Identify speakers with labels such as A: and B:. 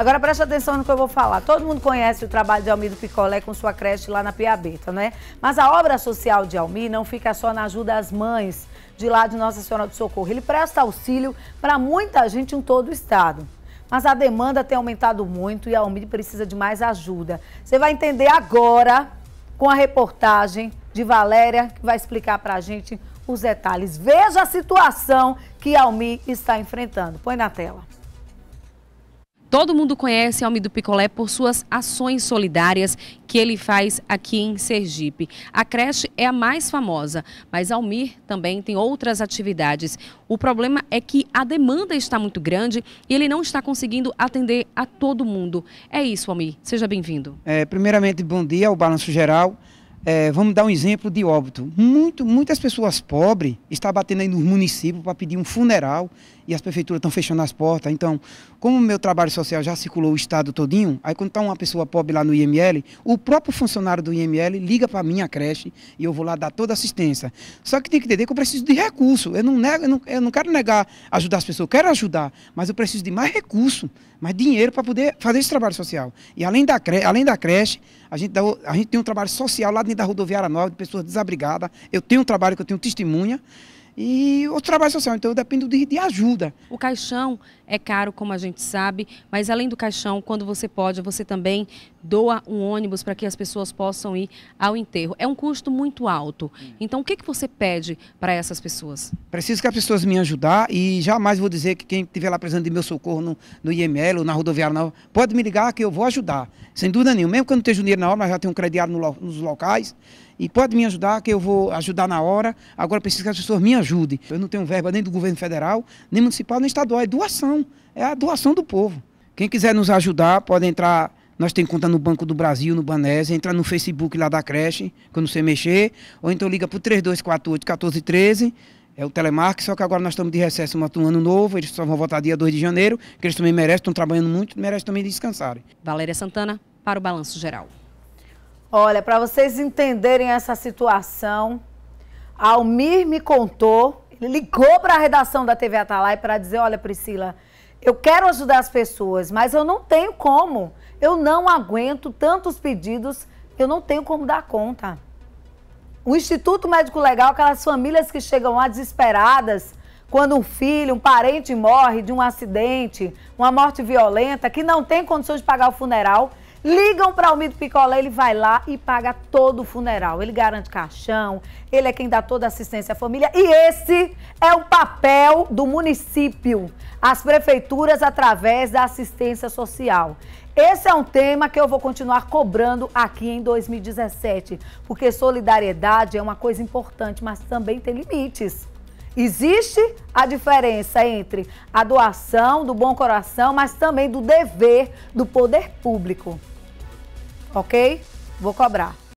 A: Agora preste atenção no que eu vou falar. Todo mundo conhece o trabalho de Almir do Picolé com sua creche lá na Piabeta, né? Mas a obra social de Almir não fica só na ajuda às mães de lá de Nossa Senhora do Socorro. Ele presta auxílio para muita gente em todo o estado. Mas a demanda tem aumentado muito e a Almir precisa de mais ajuda. Você vai entender agora com a reportagem de Valéria, que vai explicar para a gente os detalhes. Veja a situação que a Almir está enfrentando. Põe na tela.
B: Todo mundo conhece Almi do Picolé por suas ações solidárias que ele faz aqui em Sergipe. A creche é a mais famosa, mas Almir também tem outras atividades. O problema é que a demanda está muito grande e ele não está conseguindo atender a todo mundo. É isso, Almir. Seja bem-vindo.
C: É, primeiramente, bom dia ao Balanço Geral. É, vamos dar um exemplo de óbito. Muito, muitas pessoas pobres estão batendo aí nos municípios para pedir um funeral e as prefeituras estão fechando as portas. Então, como o meu trabalho social já circulou o estado todinho, aí quando está uma pessoa pobre lá no IML, o próprio funcionário do IML liga para mim a creche e eu vou lá dar toda assistência. Só que tem que entender que eu preciso de recurso. Eu não, nego, eu não, eu não quero negar ajudar as pessoas, eu quero ajudar, mas eu preciso de mais recurso, mais dinheiro para poder fazer esse trabalho social. E além da, além da creche, a gente, dá, a gente tem um trabalho social lá da rodoviária nova, de pessoas desabrigadas. Eu tenho um trabalho que eu tenho testemunha e outro trabalho social. Então eu dependo de, de, ajuda.
B: O caixão é caro, como a gente sabe, mas além do caixão, quando você pode, você também doa um ônibus para que as pessoas possam ir ao enterro. É um custo muito alto. Então, o que, que você pede para essas pessoas?
C: Preciso que as pessoas me ajudar e jamais vou dizer que quem estiver lá precisando de meu socorro no, no IML ou na rodoviária, pode me ligar que eu vou ajudar. Sem dúvida nenhuma. Mesmo que eu não tenha dinheiro na hora, mas já tenho um crediário no, nos locais. E pode me ajudar, que eu vou ajudar na hora. Agora preciso que as pessoas me ajudem. Eu não tenho verba nem do governo federal, nem municipal, nem estadual. É doação. É a doação do povo. Quem quiser nos ajudar, pode entrar nós tem conta no Banco do Brasil, no Banese, entra no Facebook lá da creche, quando você mexer, ou então liga para o 3248 1413, é o telemarketing, só que agora nós estamos de recesso um ano novo, eles só vão voltar dia 2 de janeiro, que eles também merecem, estão trabalhando muito, merecem também descansarem.
B: Valéria Santana, para o Balanço Geral.
A: Olha, para vocês entenderem essa situação, Almir me contou, ligou para a redação da TV Atalai para dizer, olha Priscila, eu quero ajudar as pessoas, mas eu não tenho como. Eu não aguento tantos pedidos, eu não tenho como dar conta. O Instituto Médico Legal, aquelas famílias que chegam lá desesperadas, quando um filho, um parente morre de um acidente, uma morte violenta, que não tem condições de pagar o funeral, ligam para o Mito Picolé, ele vai lá e paga todo o funeral. Ele garante caixão, ele é quem dá toda a assistência à família. E esse é o papel do município, as prefeituras através da assistência social. Esse é um tema que eu vou continuar cobrando aqui em 2017, porque solidariedade é uma coisa importante, mas também tem limites. Existe a diferença entre a doação do bom coração, mas também do dever do poder público. Ok? Vou cobrar.